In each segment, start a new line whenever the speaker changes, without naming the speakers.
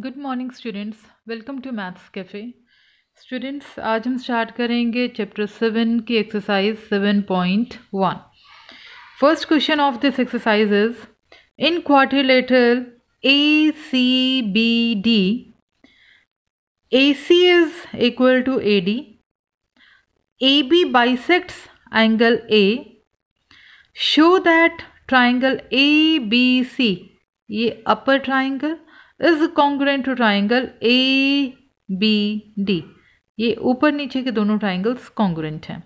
Good morning students welcome to maths cafe students आज हम start करेंगे चैप्टर सेवन की exercise seven point one first question of this exercise is in quadrilateral A C B D A C is equal to A D A B bisects angle A show that triangle A B C ये upper triangle is congruent to triangle A B D ये ऊपर नीचे के दोनों triangles congruent हैं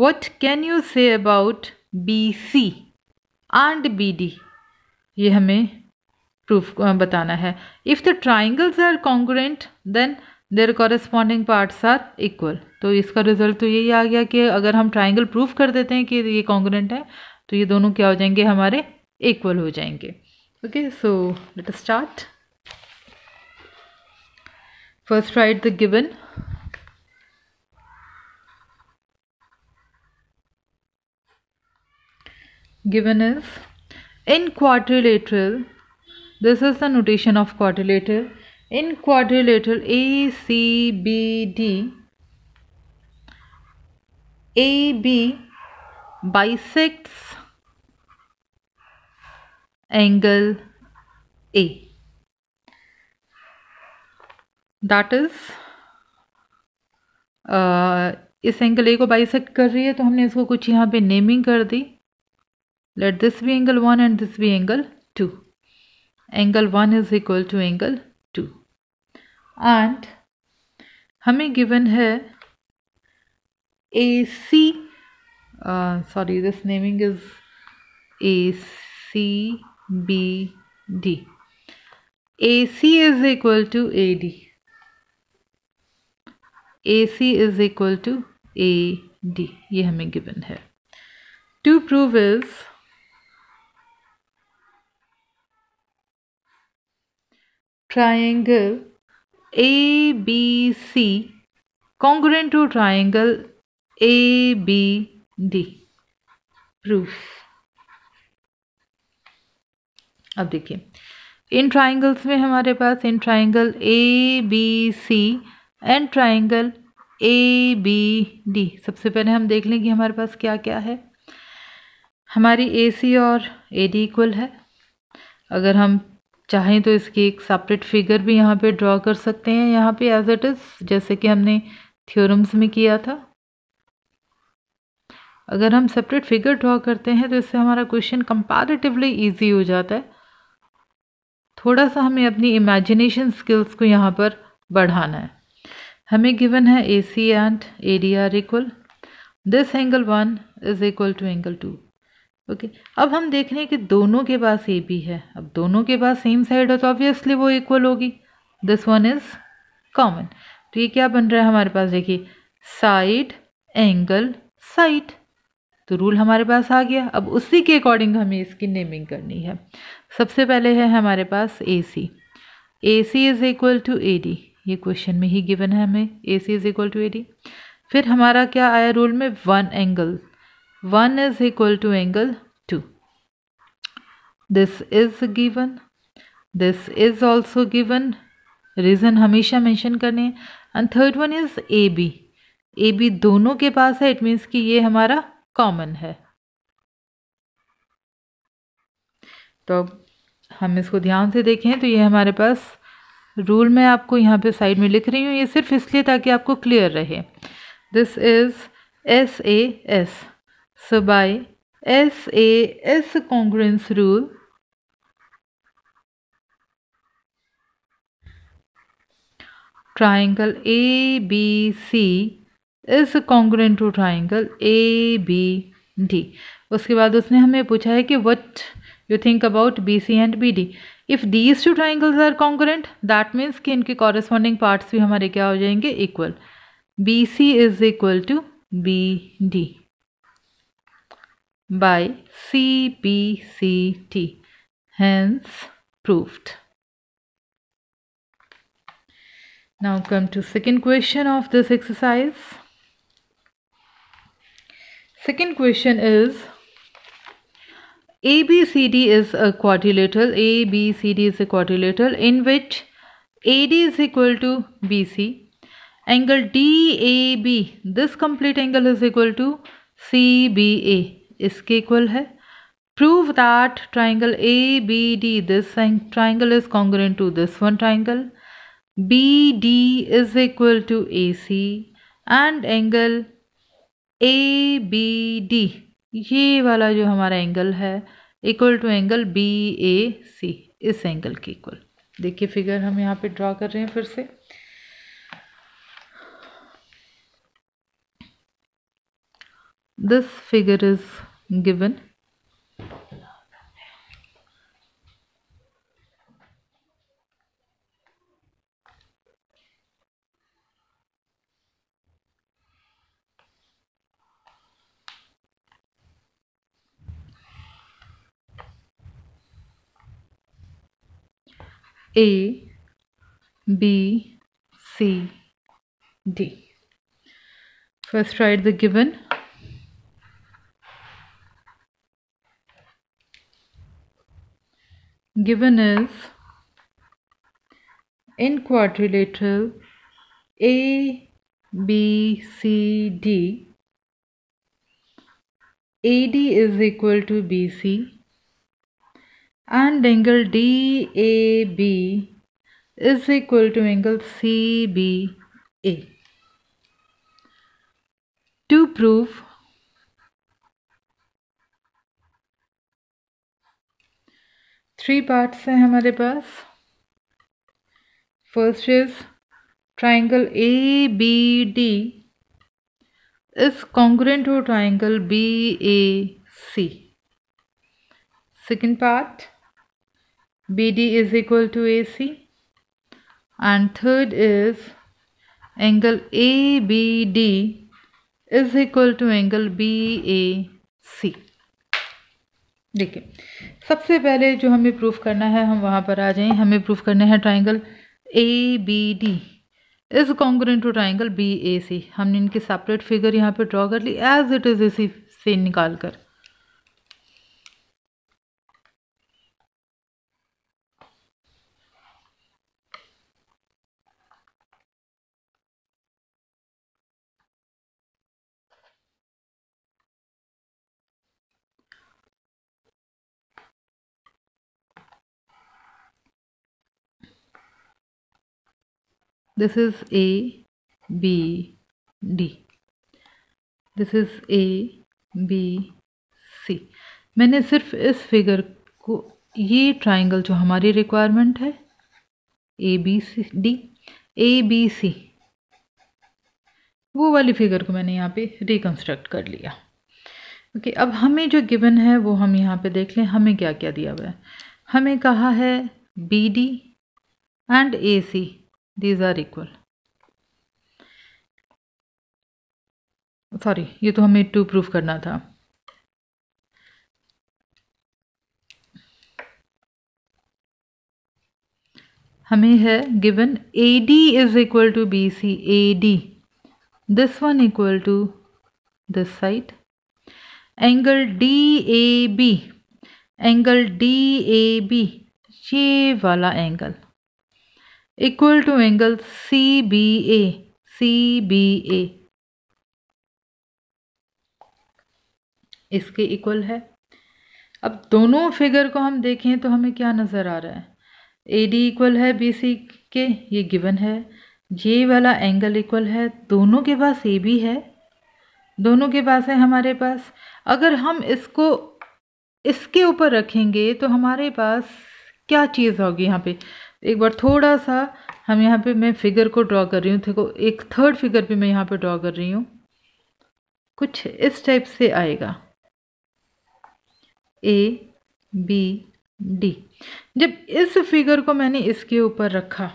what can you से about B C and B D ये हमें प्रूफ बताना है if the triangles are congruent then their corresponding parts are equal तो इसका रिजल्ट तो यही आ गया कि अगर हम ट्राइंगल प्रूफ कर देते हैं कि ये कॉन्ग्रेंट है तो ये दोनों क्या हो जाएंगे हमारे इक्वल हो जाएंगे okay so let start First write the given given is in quadrilateral this is the notation of quadrilateral in quadrilateral A C B D A B bisects angle A that is uh, इस angle A को bisect कर रही है तो हमने इसको कुछ यहाँ पे नेमिंग कर दी let this B angle one and this B angle two angle one is equal to angle two and हमें गिवन है A C sorry this naming is A C B D A C is equal to A D A C is equal to A D ये हमें given है to prove is triangle A B C congruent to triangle A B D proof अब देखिए इन triangles में हमारे पास इन triangle A B C and triangle A B D सबसे पहले हम देख लें कि हमारे पास क्या क्या है हमारी ए सी और ए डी इक्वल है अगर हम चाहें तो इसकी एक सेपरेट फिगर भी यहाँ पे ड्रॉ कर सकते हैं यहाँ पे एज इट इज़ जैसे कि हमने थ्योरम्स में किया था अगर हम सेपरेट फिगर ड्रॉ करते हैं तो इससे हमारा क्वेश्चन कंपैरेटिवली इजी हो जाता है थोड़ा सा हमें अपनी इमेजिनेशन स्किल्स को यहाँ पर बढ़ाना है हमें गिवन है A C and A D are equal this angle one is equal to angle two okay अब हम देख रहे हैं कि दोनों के पास ए बी है अब दोनों के पास सेम साइड हो तो ऑब्वियसली वो इक्वल होगी दिस वन इज़ कॉमन तो ये क्या बन रहा है हमारे पास देखिए साइड एंगल साइड तो रूल हमारे पास आ गया अब उसी के अकॉर्डिंग हमें इसकी नेमिंग करनी है सबसे पहले है हमारे पास A C A C is equal to A D ये क्वेश्चन में ही गिवन है हमें A C is equal to A D फिर हमारा क्या आया रूल में one angle one is equal to angle two this is given this is also given reason हमेशा मेंशन करने and third one is A B A B दोनों के पास है इट मीन्स कि ये हमारा कॉमन है तो हम इसको ध्यान से देखें तो ये हमारे पास रूल मैं आपको यहाँ पे साइड में लिख रही हूँ ये सिर्फ इसलिए ताकि आपको क्लियर रहे this is S A S so by S A S congruence rule triangle A B C is congruent to triangle A B D उसके बाद उसने हमें पूछा है कि what you think about B C and B D if these two triangles are concurrent that means कि इनके corresponding parts भी हमारे क्या हो जाएंगे equal B C is equal to B D by C P C T hence proved now come to second question of this exercise second question is ABCD is a quadrilateral. ABCD is a quadrilateral in which AD is equal to BC. Angle DAB, this complete angle is equal to CBA. Is equal. है prove that triangle ABD, this triangle is congruent to this one triangle. BD is equal to AC and angle ABD ये वाला जो हमारा angle है equal to angle B A C इस angle के equal देखिए figure हम यहाँ पे ड्रा कर रहे हैं फिर से this figure is given A, B, C, D. First write the given. Given is in quadrilateral A, B, C, D. AD is equal to BC and angle DAB is equal to angle CBA. To prove three parts hai hamare paas. First is triangle ABD is congruent to triangle BAC. Second part, BD is equal to AC and third is angle ABD is equal to angle BAC देखिए सबसे पहले जो हमें proof करना है हम वहाँ पर आ जाएं हमें प्रूफ करना है triangle A B D is congruent to triangle B A C हमने इनकी सेपरेट फिगर यहाँ पर ड्रॉ कर ली एज इट इज़ इसी से निकाल कर This is A, B, D. This is A, B, C. मैंने सिर्फ इस फिगर को ये ट्राइंगल जो हमारी रिक्वायरमेंट है A B C D A B C वो वाली फिगर को मैंने यहाँ पे रिकन्स्ट्रक्ट कर लिया ओके okay, अब हमें जो गिवन है वो हम यहाँ पे देख लें हमें क्या क्या दिया हुआ है हमें कहा है B D and A C these are equal sorry ये तो हमें टू प्रूफ करना था हमें है given A D is equal to B C A D this one equal to this side angle D A B angle D A B ये वाला angle equal to angle B A C B A इसके equal है अब दोनों figure को हम देखें तो हमें क्या नज़र आ रहा है ए डी इक्वल है बी सी के ये गिवन है ये वाला एंगल इक्वल है दोनों के पास ए भी है दोनों के पास है हमारे पास अगर हम इसको इसके ऊपर रखेंगे तो हमारे पास क्या चीज़ होगी यहाँ पे एक बार थोड़ा सा हम यहाँ पे मैं फिगर को ड्रॉ कर रही हूँ देखो एक थर्ड फिगर भी मैं यहाँ पे ड्रॉ कर रही हूँ कुछ इस टाइप से आएगा ए बी डी जब इस फिगर को मैंने इसके ऊपर रखा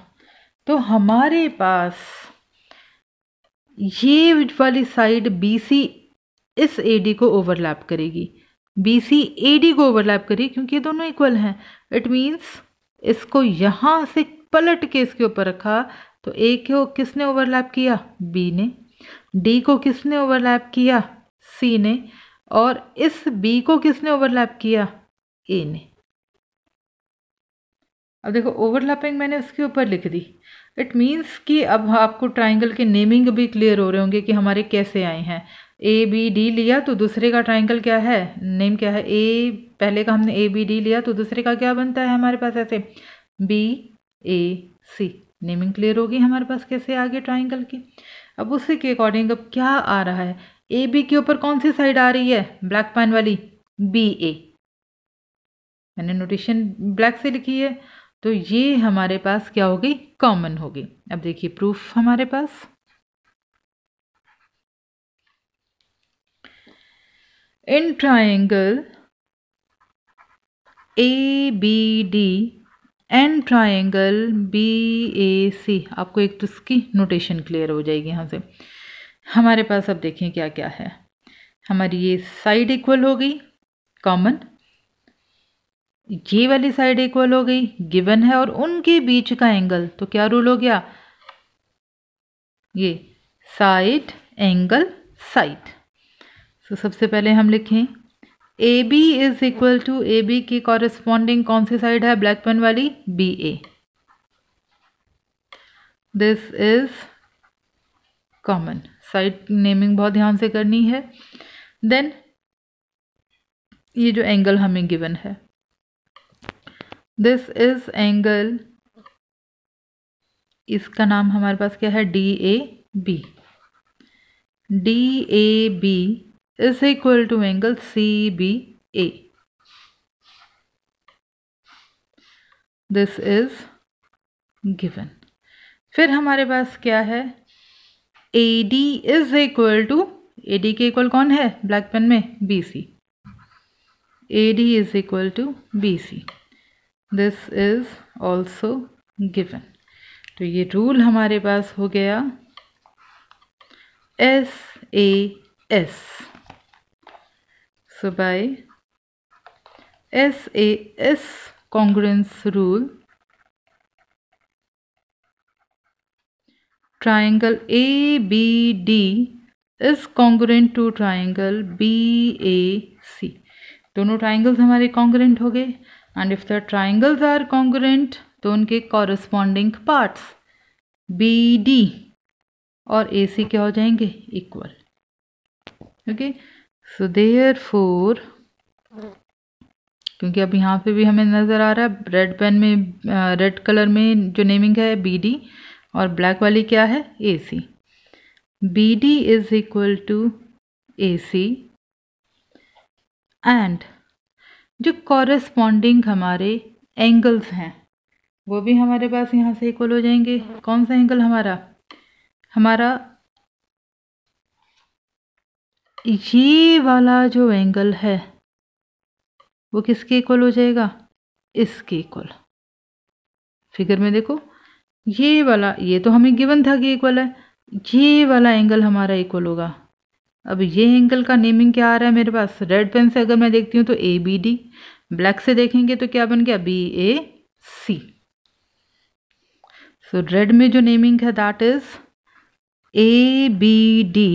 तो हमारे पास ये वाली साइड बी सी इस ए डी को ओवरलैप करेगी बी सी ए डी को ओवरलैप करेगी क्योंकि ये दोनों इक्वल हैं इट मीन्स इसको यहाँ से पलट के इसके ऊपर रखा तो ए को किसने ओवरलैप किया बी ने डी को किसने ओवरलैप किया सी ने और इस बी को किसने ओवरलैप किया ए ने अब देखो ओवरलैपिंग मैंने उसके ऊपर लिख दी इट मीन्स कि अब आपको ट्राइंगल के नेमिंग भी क्लियर हो रहे होंगे कि हमारे कैसे आए हैं ए बी डी लिया तो दूसरे का ट्राइंगल क्या है नेम क्या है ए पहले का हमने ए बी डी लिया तो दूसरे का क्या बनता है हमारे पास ऐसे B A C naming clear होगी हमारे पास कैसे आगे ट्राइंगल की अब उसी के अकॉर्डिंग अब क्या आ रहा है ए बी के ऊपर कौन सी साइड आ रही है ब्लैक पैन वाली बी ए मैंने नोटेशन ब्लैक से लिखी है तो ये हमारे पास क्या होगी कॉमन होगी अब देखिए प्रूफ हमारे पास इन triangle A B D and triangle B A C आपको एक तो इसकी नोटेशन क्लियर हो जाएगी यहाँ से हमारे पास अब देखें क्या क्या है हमारी ये साइड इक्वल होगी कॉमन ये वाली साइड इक्वल हो गई गिवन है और उनके बीच का एंगल तो क्या रूल हो गया ये साइड एंगल साइड सो सबसे पहले हम लिखें A B is equal to A B की कॉरेस्पॉन्डिंग कौन सी साइड है ब्लैक पेन वाली B A this is common side naming बहुत ध्यान से करनी है देन ये जो एंगल हमें गिवन है दिस इज एंगल इसका नाम हमारे पास क्या है D A B D A B is equal to angle C B A this is given फिर हमारे पास क्या है A D is equal to A D के इक्वल कौन है ब्लैक पेन में B C A D is equal to B C this is also given तो ये रूल हमारे पास हो गया S A S so by S A S B D is congruent to triangle B A C दोनों triangles हमारे congruent हो गए and if the triangles are congruent तो उनके कॉरस्पॉन्डिंग पार्ट्स बी डी और ए सी क्या हो जाएंगे equal okay so therefore क्योंकि अब यहाँ पे भी हमें नज़र आ रहा है रेड पेन में रेड कलर में जो नेमिंग है बी डी और ब्लैक वाली क्या है A C B D is equal to A C and जो कॉरस्पॉन्डिंग हमारे एंगल्स हैं वो भी हमारे पास यहाँ से इक्वल हो जाएंगे कौन सा एंगल हमारा हमारा ये वाला जो एंगल है वो किसके इक्वल हो जाएगा इसके इक्वल फिगर में देखो ये वाला ये तो हमें गिवन था कि इक्वल है ये वाला एंगल हमारा इक्वल होगा अब ये एंगल का नेमिंग क्या आ रहा है मेरे पास रेड पेन से अगर मैं देखती हूँ तो ए बी डी ब्लैक से देखेंगे तो क्या बन गया B A C so red में जो नेमिंग है that is A B D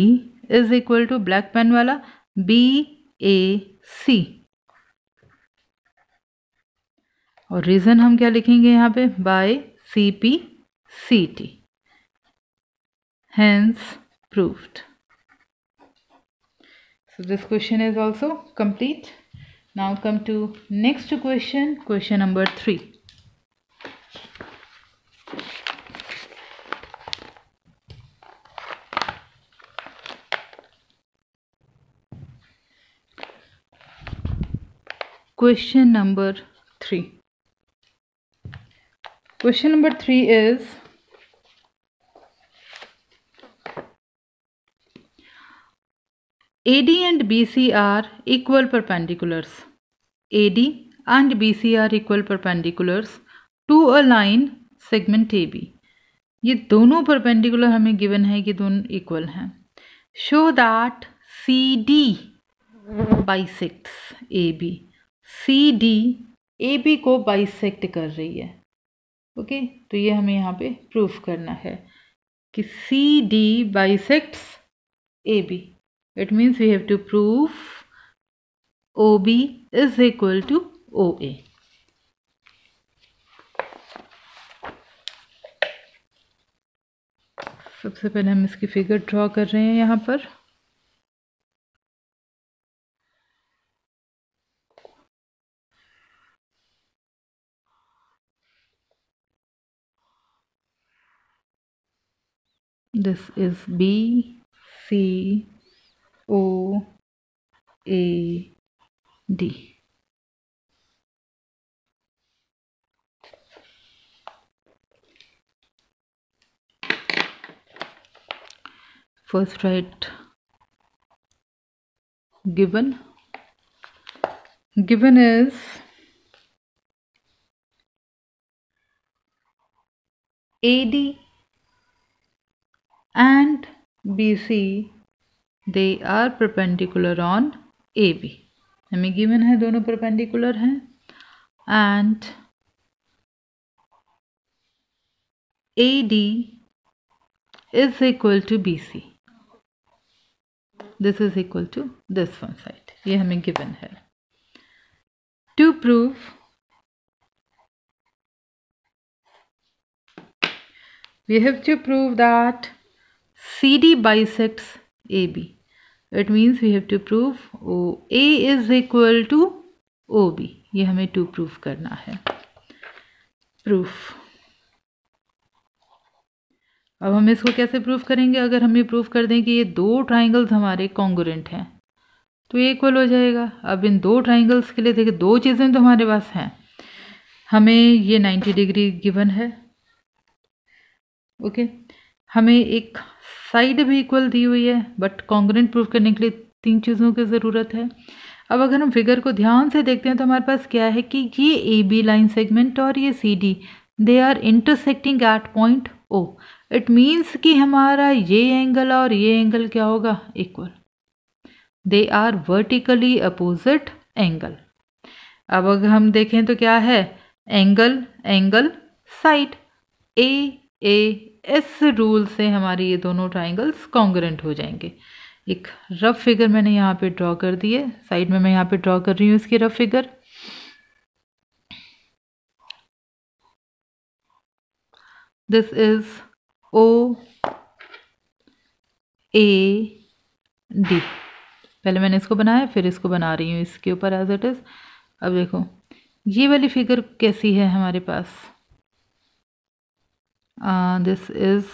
is equal to black pen वाला बी ए सी और रीज़न हम क्या लिखेंगे यहाँ पे by C P C T hence proved so this question is also complete now come to next question question number 3 question number 3 question number 3 is A D and B C are equal perpendiculars A D and B C are equal perpendiculars to a line segment A B ये दोनों पर पेंडिकुलर हमें given है कि दोनों equal हैं show that C D bisects A B C D A B को bisect कर रही है ओके okay? तो ये हमें यहाँ पे प्रूफ करना है कि C D bisects A B it means we have to prove OB is equal to OA. सबसे पहले हम इसकी फिगर ड्रॉ कर रहे हैं यहाँ पर this is B C O A D. First write given. Given is AD and BC they are perpendicular on AB हमें given है दोनों perpendicular हैं and AD is equal to BC this is equal to this one side ये हमें given है to prove we have to prove that CD bisects means we have to have O A is equal to O B ये हमें to proof करना है proof अब हम इसको कैसे प्रूफ करेंगे अगर हम ये प्रूफ कर दें कि ये दो ट्राइंगल्स हमारे कॉन्गोरेंट हैं तो ये इक्वल हो जाएगा अब इन दो ट्राइंगल्स के लिए देखिए दो चीज़ें तो हमारे पास हैं हमें ये 90 डिग्री गिवन है ओके हमें एक साइड भी इक्वल दी हुई है बट कॉन्ग्रेंट प्रूफ करने के लिए तीन चीज़ों की ज़रूरत है अब अगर हम फिगर को ध्यान से देखते हैं तो हमारे पास क्या है कि ये ए बी लाइन सेगमेंट और ये C D they are intersecting at point O it means कि हमारा ये एंगल और ये एंगल क्या होगा equal they are vertically opposite angle अब अगर हम देखें तो क्या है angle angle side A A इस रूल से हमारे ये दोनों ट्राइंगल्स कॉन्ग्रेंट हो जाएंगे एक रफ फिगर मैंने यहाँ पे ड्रॉ कर दी है साइड में मैं यहाँ पे ड्रॉ कर रही हूँ इसकी rough figure this is O A D पहले मैंने इसको बनाया फिर इसको बना रही हूँ इसके ऊपर एज इट इज़ अब देखो ये वाली फिगर कैसी है हमारे पास दिस इज़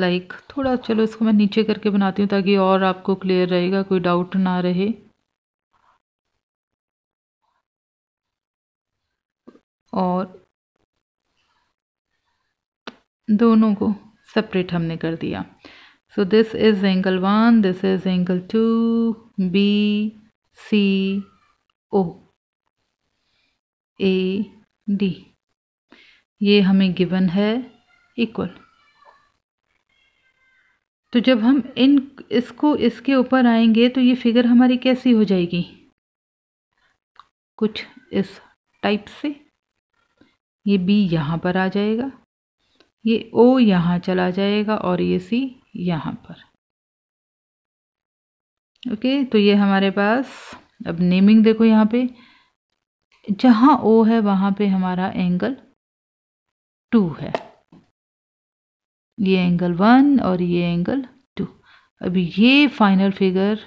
लाइक थोड़ा चलो इसको मैं नीचे करके बनाती हूँ ताकि और आपको क्लियर रहेगा कोई डाउट ना रहे और दोनों को सेपरेट हमने कर दिया so this is angle one this is angle two B C O A D ये हमें गिवन है इक्वल तो जब हम इन इसको इसके ऊपर आएंगे तो ये फिगर हमारी कैसी हो जाएगी कुछ इस टाइप से ये बी यहाँ पर आ जाएगा ये ओ यहाँ चला जाएगा और ये सी यहाँ पर ओके तो ये हमारे पास अब नेमिंग देखो यहाँ पे जहाँ ओ है वहाँ पे हमारा एंगल टू है ये एंगल वन और ये एंगल टू अब ये फाइनल फिगर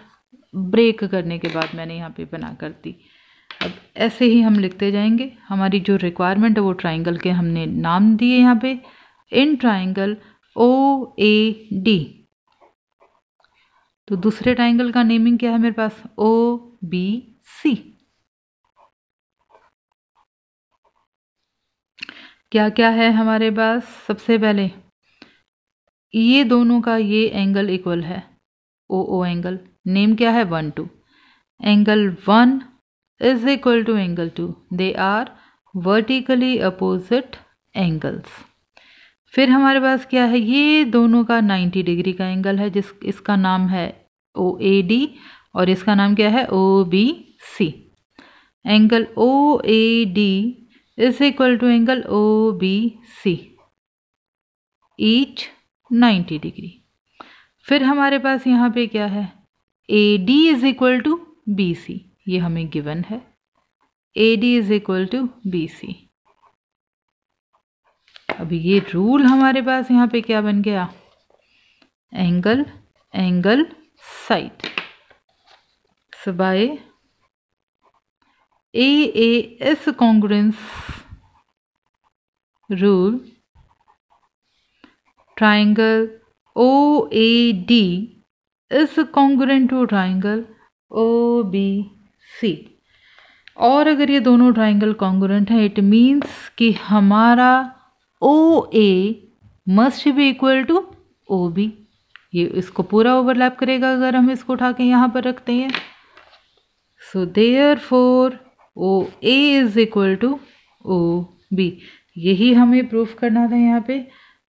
ब्रेक करने के बाद मैंने यहाँ पे बना कर दी अब ऐसे ही हम लिखते जाएंगे हमारी जो रिक्वायरमेंट है वो ट्राइंगल के हमने नाम दिए यहाँ पे in triangle O A D तो दूसरे ट्राइंगल का नेमिंग क्या है मेरे पास ओ बी सी क्या क्या है हमारे पास सबसे पहले ये दोनों का ये एंगल इक्वल है ओ ओ एंगल नेम क्या है one two angle one is equal to angle two they are vertically opposite angles फिर हमारे पास क्या है ये दोनों का 90 डिग्री का एंगल है जिस इसका नाम है ओ ए डी और इसका नाम क्या है O B C angle O A D is equal to angle OBC each 90 degree फिर हमारे पास यहाँ पे क्या है A D is equal to B C ये हमें गिवन है A D is equal to B C अब ये रूल हमारे पास यहाँ पे क्या बन गया एंगल एंगल साइड सबाए S rule O A D is congruent to triangle O B C और अगर ये दोनों ट्राइंगल कॉन्ग्रेंट हैं इट मीन्स कि हमारा O A must be equal to O B ये इसको पूरा ओवरलैप करेगा अगर हम इसको उठा के यहाँ पर रखते हैं so therefore O A is equal to O B यही हमें प्रूफ करना था यहाँ पे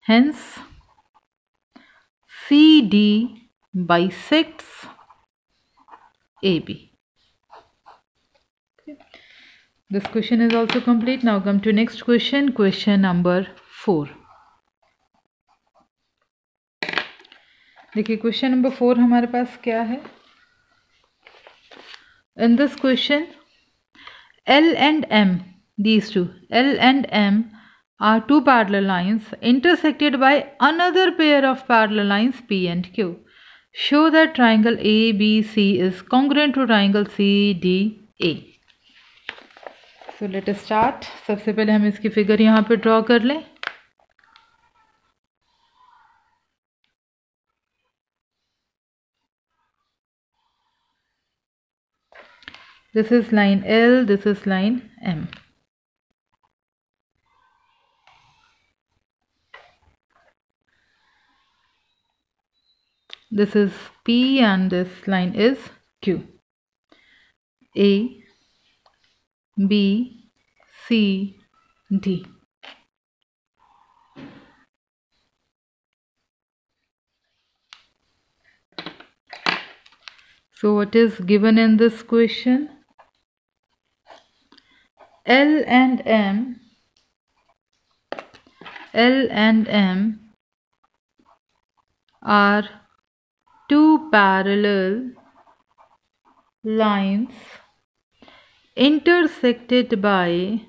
hence C D bisects A B this question is also complete now come to next question question number four देखिए question number four हमारे पास क्या है in this question L and M, these two, L and M are two parallel lines intersected by another pair of parallel lines P and Q. Show that triangle ABC is congruent to triangle CDA. So let us start. सबसे पहले हम इसकी figure यहाँ पे draw कर लें This is line L, this is line M. This is P and this line is Q. A, B, C, D. So what is given in this question? L and M L and M are two parallel lines intersected by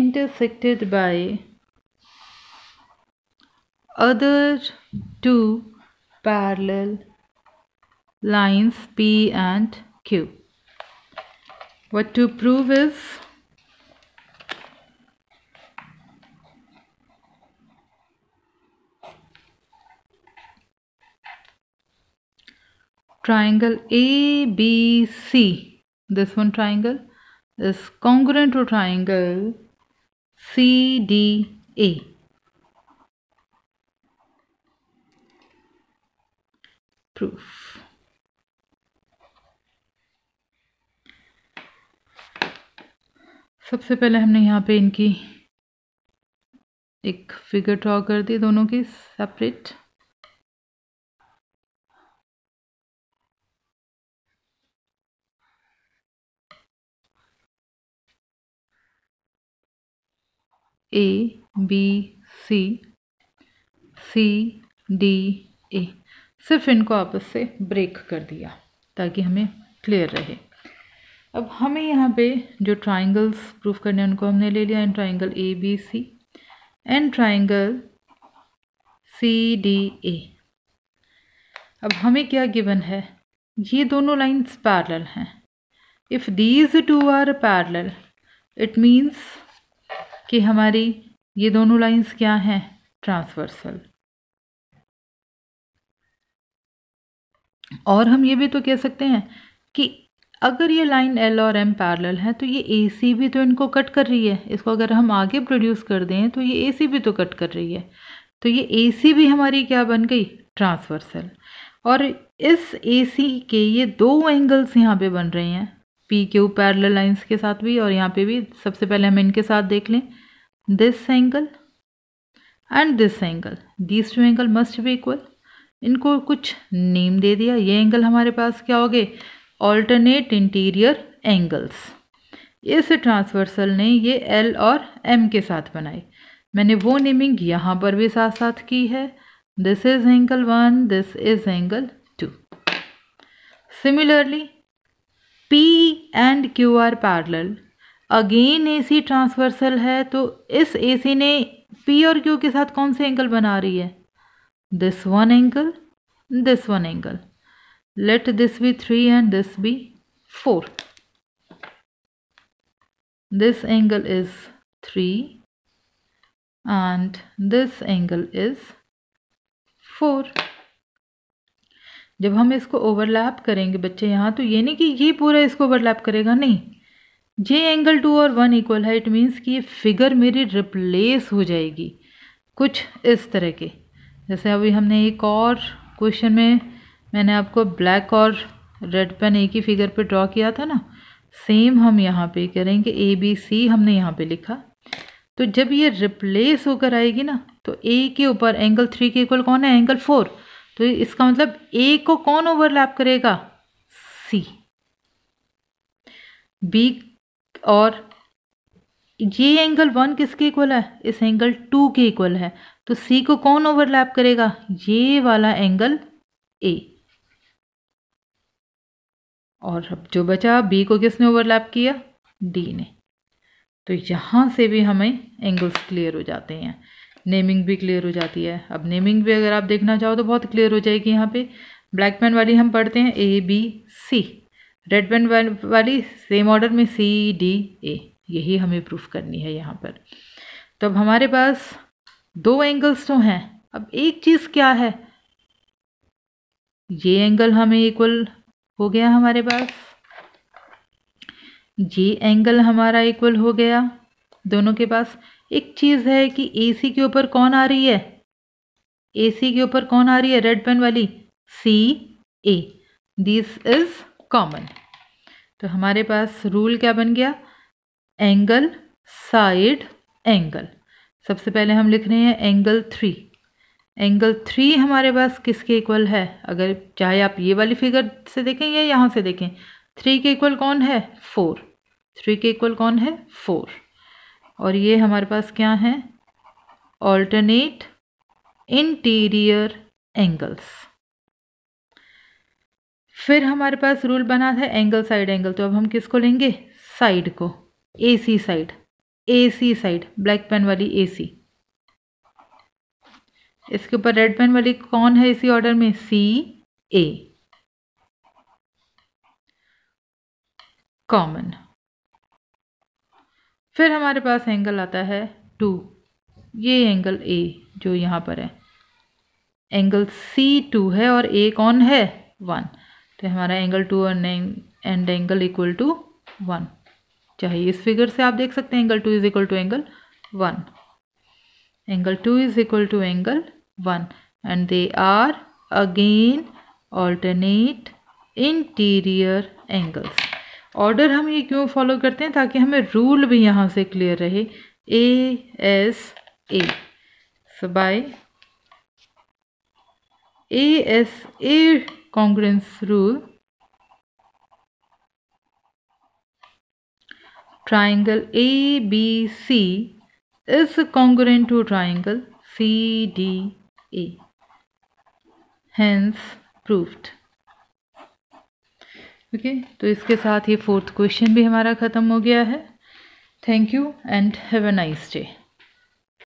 intersected by other two parallel lines P and Q what to prove is triangle ABC this one triangle is congruent to triangle CDA proof सबसे पहले हमने यहाँ पे इनकी एक figure draw कर दी दोनों की separate A B C C D A सिर्फ इनको आपस से ब्रेक कर दिया ताकि हमें क्लियर रहे अब हमें यहाँ पे जो ट्राइंगल्स प्रूफ करने हैं उनको हमने ले लिया and triangle A B C and triangle C D A अब हमें क्या गिवन है ये दोनों लाइंस पैरेलल हैं if these two are parallel it means कि हमारी ये दोनों लाइंस क्या हैं ट्रांसवर्सल और हम ये भी तो कह सकते हैं कि अगर ये लाइन एल और एम पैरल है तो ये ए सी भी तो इनको कट कर रही है इसको अगर हम आगे प्रोड्यूस कर दें तो ये ए सी भी तो कट कर रही है तो ये ए सी भी हमारी क्या बन गई ट्रांसवर्सल और इस ए सी के ये दो एंगल्स यहाँ पे बन रहे हैं पी क्यू पैरल लाइन्स के साथ भी और यहाँ पे भी सबसे पहले हम इनके साथ देख लें this angle and this angle this two angle must भी इक्वल इनको कुछ नेम दे दिया ये एंगल हमारे पास क्या हो गए ऑल्टरनेट इंटीरियर एंगल्स इस ट्रांसवर्सल ने ये एल और एम के साथ बनाई मैंने वो नेमिंग यहाँ पर भी साथ साथ की है this is angle one this is angle two similarly P and Q are parallel again A C transversal है तो इस ए सी ने पी और क्यू के साथ कौन से एंगल बना रही है this one angle this one angle let this be 3 and this be 4 this angle is 3 and this angle is 4 जब हम इसको ओवरलैप करेंगे बच्चे यहाँ तो ये नहीं कि ये पूरा इसको ओवरलैप करेगा नहीं जे एंगल टू और वन इक्वल है इट मीन्स कि ये फिगर मेरी रिप्लेस हो जाएगी कुछ इस तरह के जैसे अभी हमने एक और क्वेश्चन में मैंने आपको ब्लैक और रेड पेन एक ही फिगर पे ड्रॉ किया था ना सेम हम यहाँ पे करेंगे ए बी सी हमने यहाँ पे लिखा तो जब ये रिप्लेस होकर आएगी ना तो ए के ऊपर एंगल थ्री के इक्वल कौन है एंगल फोर तो इसका मतलब ए को कौन ओवरलैप करेगा सी बी और ये एंगल वन किसके इक्वल है इस एंगल टू के इक्वल है तो सी को कौन ओवरलैप करेगा ये वाला एंगल ए और अब जो बचा बी को किसने ओवरलैप किया डी ने तो यहाँ से भी हमें एंगल्स क्लियर हो जाते हैं नेमिंग भी क्लियर हो जाती है अब नेमिंग भी अगर आप देखना चाहो तो बहुत क्लियर हो जाएगी यहाँ पे ब्लैक पेन वाली हम पढ़ते हैं A B C red pen वाली सेम ऑर्डर में सी डी ए यही हमें प्रूफ करनी है यहाँ पर तो अब हमारे पास दो एंगल्स तो हैं अब एक चीज़ क्या है ये एंगल हमें इक्वल हो गया हमारे पास ये एंगल हमारा इक्वल हो गया दोनों के पास एक चीज़ है कि एसी के ऊपर कौन आ रही है एसी के ऊपर कौन आ रही है रेड पेन वाली C A this is common तो हमारे पास रूल क्या बन गया एंगल साइड एंगल सबसे पहले हम लिख रहे हैं एंगल थ्री एंगल थ्री हमारे पास किसके इक्वल है अगर चाहे आप ये वाली फिगर से देखें या यहाँ से देखें थ्री के इक्वल कौन है फोर थ्री के इक्वल कौन है फोर और ये हमारे पास क्या है ऑल्टरनेट इंटीरियर एंगल्स फिर हमारे पास रूल बना था एंगल साइड एंगल तो अब हम किसको लेंगे साइड को A C side A C side black pen वाली ए सी इसके ऊपर रेड पेन वाली कौन है इसी ऑर्डर में सी ए कॉमन फिर हमारे पास एंगल आता है टू ये एंगल ए जो यहाँ पर है एंगल सी टू है और ए कौन है वन तो हमारा एंगल टू और and angle equal to one चाहिए इस फिगर से आप देख सकते हैं angle two is equal to angle one angle two is equal to angle one and they are again alternate interior angles order हम ये क्यों फॉलो करते हैं ताकि हमें रूल भी यहाँ से क्लियर रहे A S A so by A S A congruence rule triangle ABC is congruent to triangle CDE. A. Hence proved. Okay तो इसके साथ ये फोर्थ क्वेश्चन भी हमारा ख़त्म हो गया है thank you and have a nice day